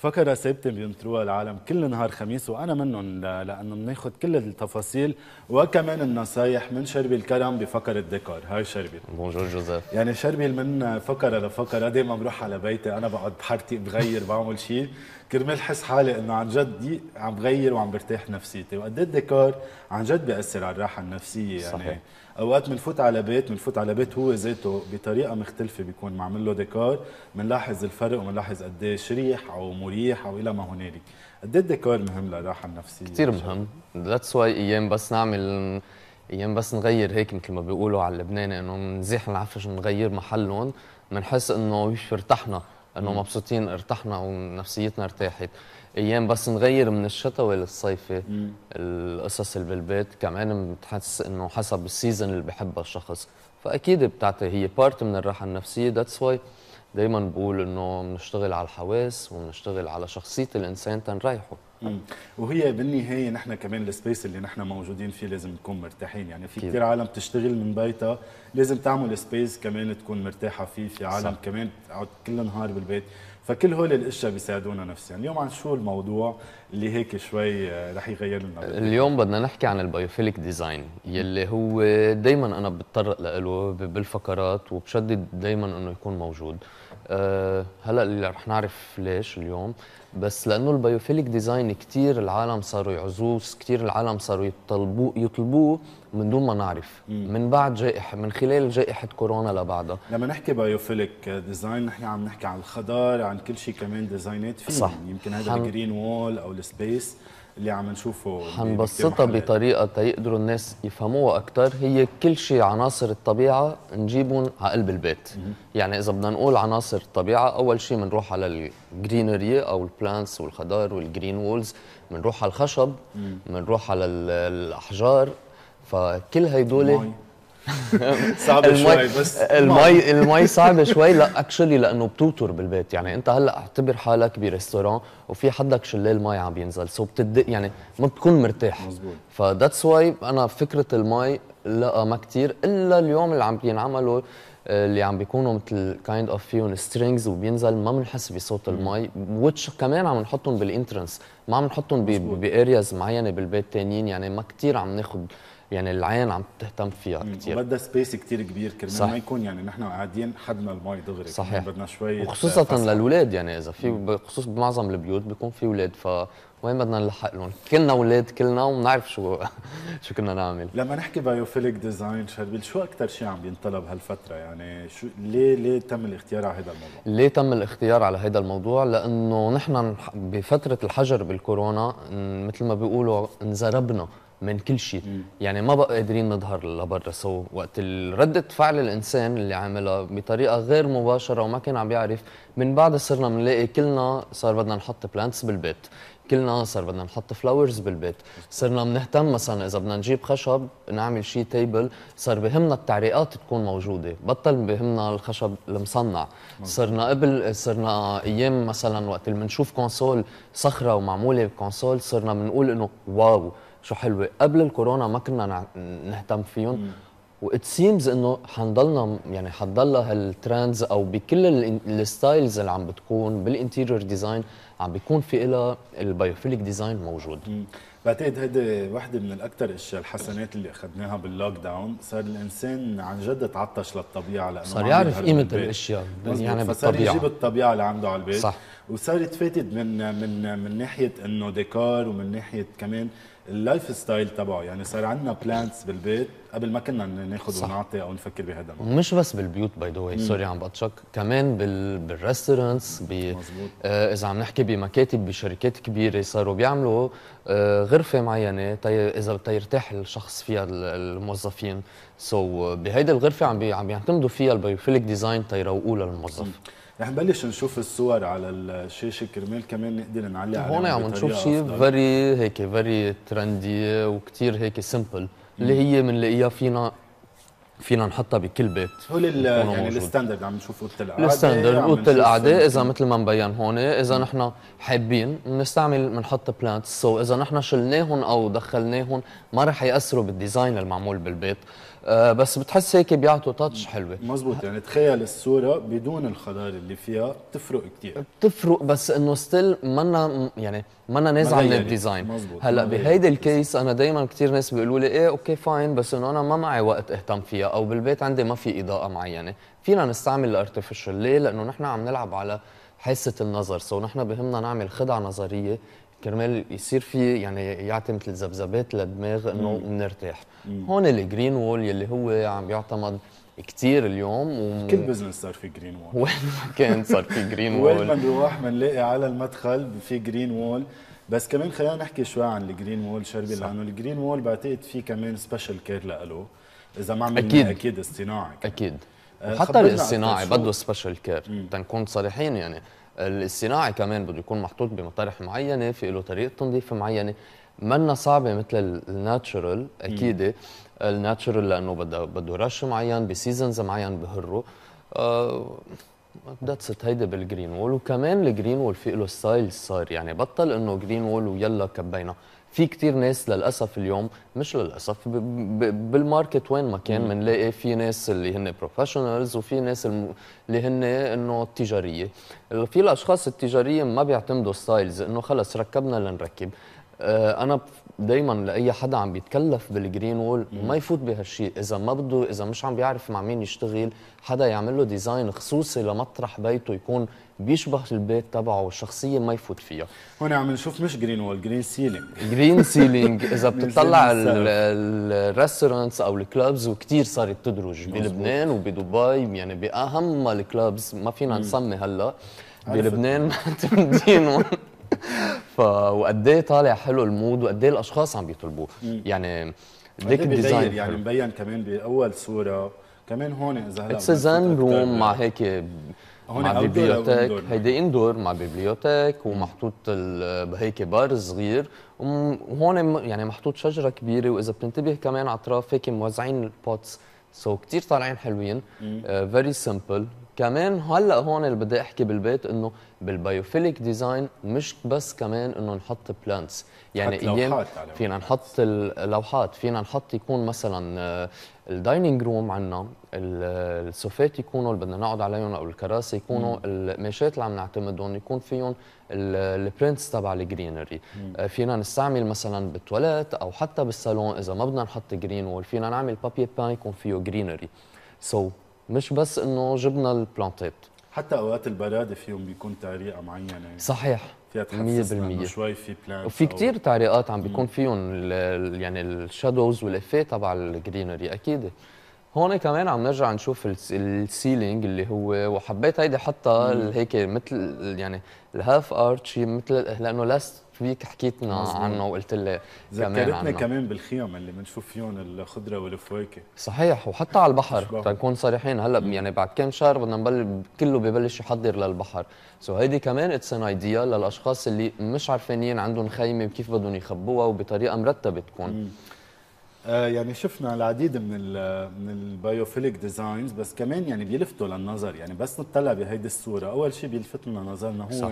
فكرة ثابتة بينطروها العالم كل نهار خميس وأنا منهم لأنه بناخد كل التفاصيل وكمان النصايح من شربي الكرم بفكرة ديكور هاي شربي بونجور جوزيف يعني شربي من فكرة لفكرة دائما بروح على بيتي أنا بقعد حرتي بغير بعمل شيء كرمال حس حالي انه عن جد عم بغير وعم برتاح نفسيتي وقد إيه الديكور عن جد بياثر على الراحه النفسيه يعني صحيح. اوقات بنفوت على بيت بنفوت على بيت هو ذاته بطريقه مختلفه بيكون معمل له ديكور بنلاحظ الفرق وبنلاحظ قد ايه شريح او مريح او الى ما هنالك قد ايه الديكور مهم للراحه النفسيه كثير مهم ذاتس واي ايام بس نعمل ايام بس نغير هيك مثل ما بيقولوا على اللبناني انه نزيح العفش نغير محلهم بنحس انه ارتحنا انه مبسوطين ارتحنا ونفسيتنا ارتاحت ايام بس نغير من الشتوي للصيفي القصص اللي بالبيت كمان بتحس انه حسب السيزون اللي بحبها الشخص فاكيد بتعطي هي بارت من الراحه النفسيه ذاتس واي دائما بقول انه بنشتغل على الحواس وبنشتغل على شخصيه الانسان تنريحه وهي بالنهايه نحن كمان السبيس اللي نحن موجودين فيه لازم نكون مرتاحين يعني في كثير عالم بتشتغل من بيتها لازم تعمل سبيس كمان تكون مرتاحه فيه في عالم صح. كمان تقعد كل نهار بالبيت فكل هول الاشياء بيساعدونا نفسيا يعني اليوم عن شو الموضوع اللي هيك شوي آه، رح يغير لنا اليوم بدنا نحكي عن البايوفيليك ديزاين يلي هو دائما انا بتطرق له بالفقرات وبشدد دائما انه يكون موجود آه، هلا هلا رح نعرف ليش اليوم بس لانه البيوفيليك ديزاين كثير العالم صاروا يعزوه كثير العالم صاروا يطلبوه يطلبوه من دون ما نعرف مم. من بعد جائحه من خلال جائحه كورونا لبعدها لما نحكي بايوفيليك ديزاين نحن عم نحكي عن الخضار عن كل شيء كمان ديزاينات فيه صح. يمكن هذا الجرين وول او السبيس اللي عم نشوفه هنبسطها بطريقه تيقدروا الناس يفهموها اكثر هي كل شيء عناصر الطبيعه نجيبهم على قلب البيت يعني اذا بدنا نقول عناصر الطبيعه اول شيء بنروح على الجرينري او البلانتس والخضار والجرين وولز بنروح على الخشب بنروح على الاحجار فكل هيدول صعبه المي... شوي بس المي المي صعبه شوي لا اكشلي لانه بتوتر بالبيت يعني انت هلا اعتبر حالك بريستوران وفي حدك شلال مي عم ينزل سو بتدق يعني ما بتكون مرتاح مزبوط فذاتس واي انا فكره المي لا ما كثير الا اليوم اللي عم بينعملوا اللي عم بيكونوا مثل كايند اوف فيهم سترينجز وبينزل ما بنحس بصوت المي وتش كمان عم نحطهم بالانترنس ما عم نحطهم بارياز معينه بالبيت تانيين يعني ما كثير عم ناخذ يعني العين عم تهتم فيها كثير بدها سبيس كثير كبير كرمال ما يكون يعني نحن قاعدين حدنا المي دغري صحيح بدنا شوي وخصوصا للاولاد يعني اذا في بخصوص بمعظم البيوت بيكون في اولاد ف وين بدنا نلحق لهم؟ كلنا اولاد كلنا وبنعرف شو شو كنا نعمل لما نحكي بايوفيليك ديزاين شربيل شو اكثر شيء عم بينطلب هالفتره يعني شو ليه ليه تم الاختيار على هذا الموضوع؟ ليه تم الاختيار على هذا الموضوع؟ لانه نحن بفتره الحجر بالكورونا مثل ما بيقولوا انزربنا من كل شيء يعني ما بقى قادرين نظهر لبرا سو وقت ردة فعل الانسان اللي عاملها بطريقه غير مباشره وما كان عم يعرف من بعد صرنا بنلاقي كلنا صار بدنا نحط بلانتس بالبيت كلنا صار بدنا نحط فلاورز بالبيت صرنا بنهتم مثلا اذا بدنا نجيب خشب نعمل شيء تيبل صار بهمنا التعريقات تكون موجوده بطل بهمنا الخشب المصنع صرنا قبل صرنا ايام مثلا وقت اللي بنشوف كونسول صخره ومعموله بكونسول صرنا بنقول انه واو شو حلوه قبل الكورونا ما كنا نهتم فيهم وات سيمز انه حنضلنا يعني حتضلها هالترندز او بكل الستايلز اللي عم بتكون بالانتيريور ديزاين عم بيكون في لها البايوفيليك ديزاين موجود بعتقد هيدي وحده من الاكثر الاشياء الحسنات اللي اخذناها باللوك داون صار الانسان عن جد تعطش للطبيعه لانه صار يعرف قيمه الاشياء يعني, يعني فصار بالطبيعه يجيب الطبيعه اللي عنده على البيت صح وصار فاتت من من من ناحيه انه ديكور ومن ناحيه كمان اللايف ستايل تبعه يعني صار عندنا بلانتس بالبيت قبل ما كنا ناخذ ونعطي او نفكر بهذا الموضوع مش بس بالبيوت باي ذا سوري عم بطشك كمان بالريستورانتس آه اذا عم نحكي بمكاتب بشركات كبيره صاروا بيعملوا آه، غرفه معينه طيب اذا تيرتاح الشخص فيها الموظفين سو so بهيدي الغرفه عم عم يعتمدوا فيها البيوفيليك ديزاين تيروقوا للموظف رح نبلش نشوف الصور على الشاشه كرمال كمان نقدر نعلق عليها هون عم نشوف شيء فيري هيك فيري ترندي وكثير هيك سمبل اللي هي بنلاقيها فينا فينا نحطها بكل بيت هو يعني الستاندرد عم نشوف اوضه القعده الستاندرد اوضه القعده اذا مثل ما مبين هون اذا نحن حابين بنستعمل بنحط بلانتس سو so اذا نحن شلناهم او دخلناهم ما رح ياثروا بالديزاين المعمول بالبيت آه بس بتحس هيك بيعطوا تاتش حلوه مزبوط يعني تخيل الصوره بدون الخضار اللي فيها بتفرق كثير بتفرق بس انه ستيل منا يعني انا نازع من يعني. الديزاين هلا بهيدي يعني. الكيس انا دائما كثير ناس بيقولوا لي ايه اوكي فاين بس انه انا ما معي وقت اهتم فيها او بالبيت عندي ما في اضاءه معينه فينا نستعمل الارتفيشال ليه لانه نحن عم نلعب على حاسه النظر سو نحن بهمنا نعمل خدعه نظريه كرمال يصير في يعني يعطي مثل ذبذبات للدماغ انه بنرتاح هون الجرين وول يلي هو عم يعتمد كثير اليوم و... كل بزنس صار في جرين وول وين ما كان صار في جرين وول وين ما نروح بنلاقي على المدخل في جرين وول بس كمان خلينا نحكي شوي عن الجرين وول شربي لانه الجرين وول بعتقد في كمان سبيشال كير له اذا ما عملنا اكيد اكيد اصطناعي كمان. اكيد آه، حتى الاصطناعي بده سبيشال كير تنكون صريحين يعني الصناعي كمان بده يكون محطوط بمطارح معينه في له طريقه تنظيف معينه منا صعبه مثل الناتشرال اكيد الناتشرال لانه بده بده رش معين بسيزونز معين بهره ذاتس ات هيدا بالجرين وول وكمان الجرين وول في له ستايل صار يعني بطل انه جرين وول ويلا كبينا في كتير ناس للاسف اليوم مش للاسف بالماركت وين ما كان بنلاقي في ناس اللي هن بروفيشنالز وفي ناس اللي هن انه تجاريه في الاشخاص التجاريه ما بيعتمدوا ستايلز انه خلص ركبنا لنركب آه، انا دائما لاي حدا عم بيتكلف بالجرين وول ما يفوت بهالشيء اذا ما بده اذا مش عم بيعرف مع مين يشتغل حدا يعمل له ديزاين خصوصي لمطرح بيته يكون بيشبه البيت تبعه والشخصيه ما يفوت فيها هون عم نشوف مش جرين وول جرين سيلينج جرين سيلينج اذا بتطلع الريستورانتس او الكلابز وكثير صارت تدرج بلبنان وبدبي يعني باهم الكلابز ما فينا نسمي هلا بلبنان ما تمدينهم وقد ايه طالع حلو المود وقد ايه الاشخاص عم بيطلبوه يعني ليك الديزاين يعني مبين كمان باول صوره كمان هون اذا هلا اتس روم مع هيك هون مع بيبليوتيك هيدي اندور مع بيبليوتيك ومحطوط هيك بار صغير وهون يعني محطوط شجره كبيره واذا بتنتبه كمان على اطراف هيك موزعين البوتس سو so, كثير طالعين حلوين فيري سمبل آه، كمان هلا هون اللي بدي احكي بالبيت انه بالبايوفيليك ديزاين مش بس كمان انه نحط بلانتس يعني ايام فينا نحط اللوحات فينا نحط يكون مثلا uh, الدايننج روم عندنا السوفات يكونوا اللي بدنا نقعد عليهم او الكراسي يكونوا المشات اللي عم نعتمدهم يكون فيهم البرنتس تبع الجرينري آه، فينا نستعمل مثلا بالتواليت او حتى بالصالون اذا ما بدنا نحط جرين وول فينا نعمل بابي بان يكون فيه جرينري سو so, مش بس انه جبنا البلانتات حتى اوقات البراد فيهم بيكون تعريقه معينه صحيح فيها تحسسنا شوي في بلان وفي كثير أو... تعليقات عم بيكون فيهم يعني الشادوز والافيه تبع الجرينري اكيد هون كمان عم نرجع نشوف السيلينج اللي هو وحبيت هيدي حتى هيك مثل يعني الهاف ارتش مثل لانه لاست فيك حكيتنا عنه وقلت لي كمان ذكرتنا كمان بالخيام اللي بنشوف فيهم الخضره والفواكه صحيح وحتى على البحر تنكون طيب صريحين هلا يعني بعد كم شهر بدنا نبلش كله ببلش يحضر للبحر سو so هيدي كمان اتس ان ايديا للاشخاص اللي مش عارفانين عندهم خيمه وكيف بدهم يخبوها وبطريقه مرتبه تكون آه، يعني شفنا العديد من الـ من البايوفيليك ديزاينز بس كمان يعني بيلفتوا للنظر يعني بس نطلع بهيدي الصوره اول شيء بيلفت لنا نظرنا هو صح.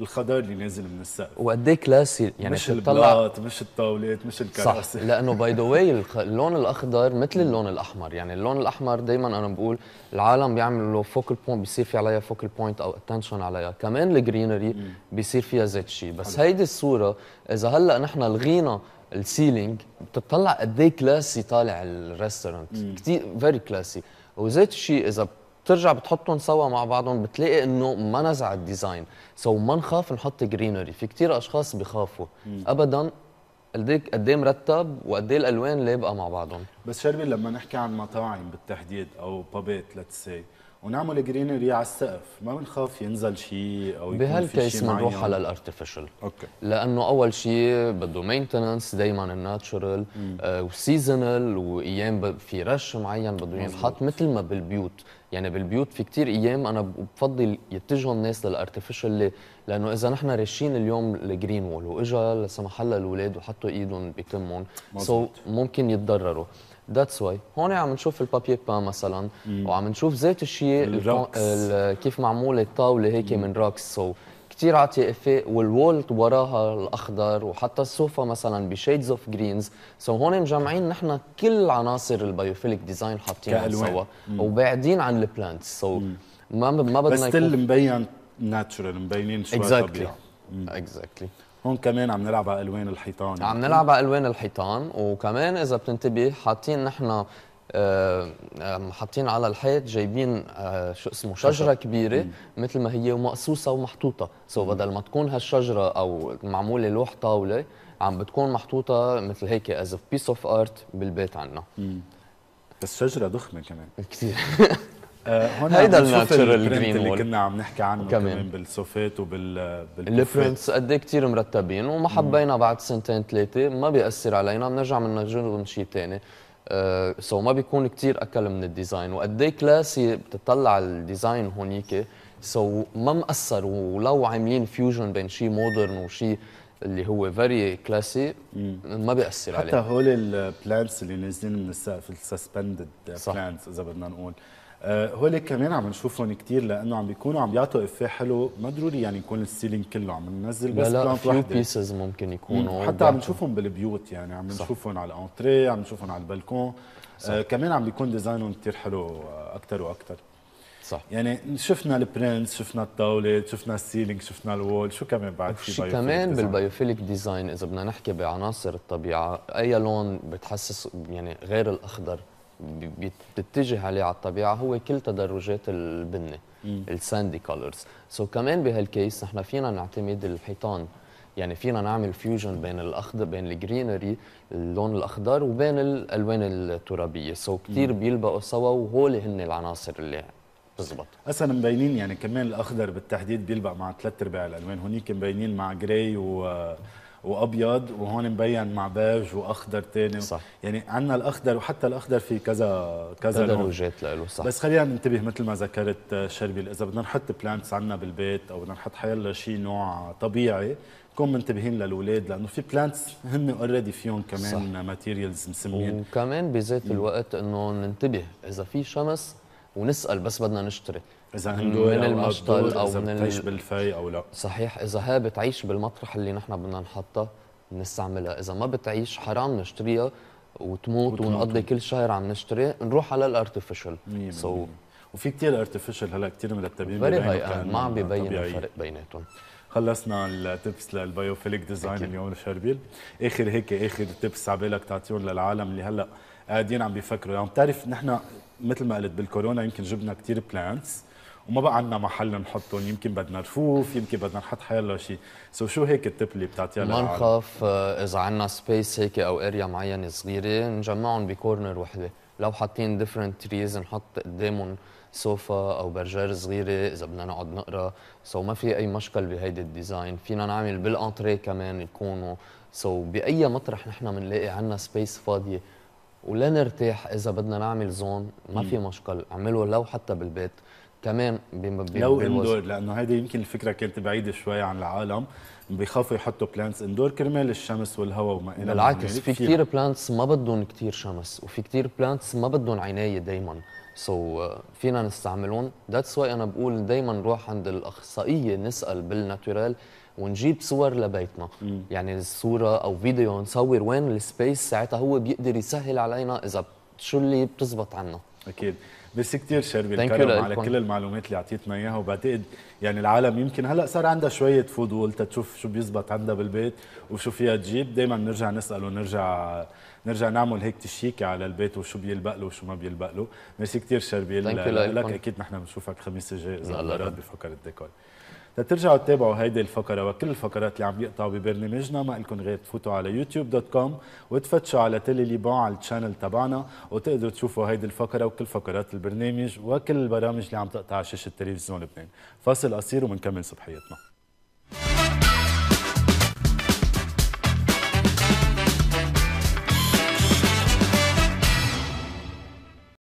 الخضار اللي نازل من السقف وقد ايه كلاسي يعني مش البلاط مش الطاولات مش الكراسي صح لانه باي ذا واي اللون الاخضر مثل اللون الاحمر يعني اللون الاحمر دائما انا بقول العالم بيعملوا فوكل بوينت بيصير في عليها فوكل بوينت او اتنشن عليها كمان الجرينري بيصير فيها ذات شيء بس هيدي الصوره اذا هلا نحن لغينا السيلينج بتطلع قد ايه كلاسي طالع الريستورانت كثير فيري كلاسي وذات الشيء اذا بترجع بتحطهم سوا مع بعضهم بتلاقي انه ما نزع الديزاين سو ما نخاف نحط جرينري في كثير اشخاص بخافوا ابدا قديك إيه- قد ايه مرتب وقد ايه الالوان لابقه مع بعضهم بس شربي لما نحكي عن مطاعم بالتحديد او بابات ليتس سي آه ونعمل جرينري على السقف ما بنخاف ينزل شيء او يكون بهالكيس بنروح على الارتفيشال اوكي لانه اول شيء بده مينتننس دائما الناتشرال آه وسيزونال وايام في رش معين بده ينحط مثل ما بالبيوت يعني بالبيوت في كثير ايام انا بفضل يتجهوا الناس للارتفيشال لانه اذا نحن رشين اليوم الجرين وول واجا لا سمح الله الاولاد وحطوا ايدهم بكمهم سو so ممكن يتضرروا ذاتس واي هون عم نشوف البابي بان مثلا مم. وعم نشوف ذات الشيء كيف معموله الطاوله هيك مم. من روكس سو so كثير عاطي افاق والوولت وراها الاخضر وحتى السوفا مثلا بشيدز اوف جرينز سو هون مجمعين نحن كل عناصر البيوفيليك ديزاين حاطينها سوا وبعدين عن البلانتس سو so ما ما بدنا بس ستيل مبين ناتشورال مبينين شوي exactly. طبيعي اكزاكتلي exactly. هون كمان عم نلعب على الوان الحيطان يعني. عم نلعب على الوان الحيطان وكمان اذا بتنتبه حاطين نحن آه، حاطين على الحيط جايبين آه، شو اسمه شجره, كبيره مثل ما هي ومقصوصه ومحطوطه سو بدل ما تكون هالشجره او معموله لوح طاوله عم بتكون محطوطه مثل هيك از بيس اوف ارت بالبيت عندنا بس شجره ضخمه كمان كثير هون آه، هيدا الناتشرال جرين اللي كنا عم نحكي عنه كمان, كمان بالسوفات وبال البرنتس قد ايه كثير مرتبين وما حبينا بعد سنتين ثلاثه ما بياثر علينا بنرجع بنجربهم شيء ثاني سو ما بيكون كثير اكل من الديزاين وقد ايه كلاسي بتطلع الديزاين هونيك سو ما مأثر ولو عاملين فيوجن بين شيء مودرن وشيء اللي هو فيري كلاسي ما بياثر عليه حتى هول البلانتس اللي نازلين من السقف السسبندد بلانتس اذا بدنا نقول آه، هول كمان عم نشوفهم كثير لانه عم بيكونوا عم بيعطوا افيه حلو ما ضروري يعني يكون السيلينج كله عم ننزل بس لا لا بيسز ممكن يكونوا حتى عم نشوفهم بالبيوت يعني عم نشوفهم على الانتريه عم نشوفهم على البلكون آه كمان عم بيكون ديزاينهم كثير حلو آه، اكثر واكثر صح يعني شفنا البرنس شفنا الطاوله شفنا السيلينج شفنا الوول شو كمان بعد في بايوفيليك كمان بالبايوفيليك ديزاين اذا بدنا نحكي بعناصر الطبيعه اي لون بتحسس يعني غير الاخضر بتتجه عليه على الطبيعه هو كل تدرجات البنه الساندي كولرز سو كمان بهالكيس نحن فينا نعتمد الحيطان يعني فينا نعمل فيوجن بين الاخضر بين الجرينري اللون الاخضر وبين الالوان الترابيه سو so كثير بيلبقوا سوا وهول هن العناصر اللي بالضبط اصلا مبينين يعني كمان الاخضر بالتحديد بيلبق مع ثلاث ارباع الالوان هونيك مبينين مع جراي و وابيض وهون مبين مع بيج واخضر ثاني صح يعني عندنا الاخضر وحتى الاخضر في كذا كذا تدرجات له صح بس خلينا ننتبه مثل ما ذكرت شربيل اذا بدنا نحط بلانتس عندنا بالبيت او بدنا نحط حيلا شيء نوع طبيعي نكون منتبهين للاولاد لانه في بلانتس هم اوريدي فيهم كمان ماتيريالز مسمين وكمان بذات الوقت انه ننتبه اذا في شمس ونسال بس بدنا نشتري اذا اندوري من المشطل او من بتعيش بالفي او لا صحيح اذا هي بتعيش بالمطرح اللي نحن بدنا نحطها بنستعملها اذا ما بتعيش حرام نشتريها وتموت, ونقضي كل شهر عم نشتري نروح على الارتفيشال سو so وفي كثير ارتفيشال هلا كثير مرتبين فيري هاي ما عم ببين الفرق بيناتهم خلصنا التبس للبيوفيليك ديزاين اليوم شربيل اخر هيك اخر تبس على بالك تعطيهم للعالم اللي هلا قاعدين عم بيفكروا يعني بتعرف نحن مثل ما قلت بالكورونا يمكن جبنا كثير بلانتس وما بقى عندنا محل نحطهم يمكن بدنا رفوف يمكن بدنا نحط حيلا شيء سو شو هيك التب اللي بتعطيها ما نخاف آه، اذا عندنا سبيس هيك او اريا معينه صغيره نجمعهم بكورنر وحده لو حاطين ديفرنت تريز نحط قدامهم سوفا او برجر صغيره اذا بدنا نقعد نقرا سو ما في اي مشكل بهيدي الديزاين فينا نعمل بالانتري كمان يكونوا سو باي مطرح نحن بنلاقي عندنا سبيس فاضيه ولا نرتاح اذا بدنا نعمل زون ما في مشكل اعمله لو حتى بالبيت كمان لو اندور لانه هيدي يمكن الفكره كانت بعيده شوي عن العالم بيخافوا يحطوا بلانتس اندور كرمال الشمس والهواء وما الى بالعكس في كثير بلانتس ما بدهم كثير شمس وفي كثير بلانتس ما بدهم عنايه دائما سو so, uh, فينا نستعملهم ذاتس واي انا بقول دائما نروح عند الاخصائيه نسال بالناتورال ونجيب صور لبيتنا م. يعني الصوره او فيديو نصور وين السبيس ساعتها هو بيقدر يسهل علينا اذا شو اللي بتزبط عنا اكيد بس كثير شربي الكرم على كل المعلومات اللي اعطيتنا اياها وبعتقد يعني العالم يمكن هلا صار عندها شويه فضول تتشوف شو بيزبط عندها بالبيت وشو فيها تجيب دائما بنرجع نسال ونرجع نرجع نعمل هيك تشيكي على البيت وشو بيلبق له وشو ما بيلبق له ميرسي كثير شربيل لك اكيد نحن بنشوفك الخميس الجاي اذا الله بفكر الديكور لترجعوا تتابعوا هيدي الفقره وكل الفقرات اللي عم يقطعوا ببرنامجنا ما لكم غير تفوتوا على يوتيوب دوت كوم وتفتشوا على تيلي ليبون على التشانل تبعنا وتقدروا تشوفوا هيدي الفقره وكل فقرات البرنامج وكل البرامج اللي عم تقطع على شاشه تلفزيون لبنان فاصل قصير ومنكمل صبحيتنا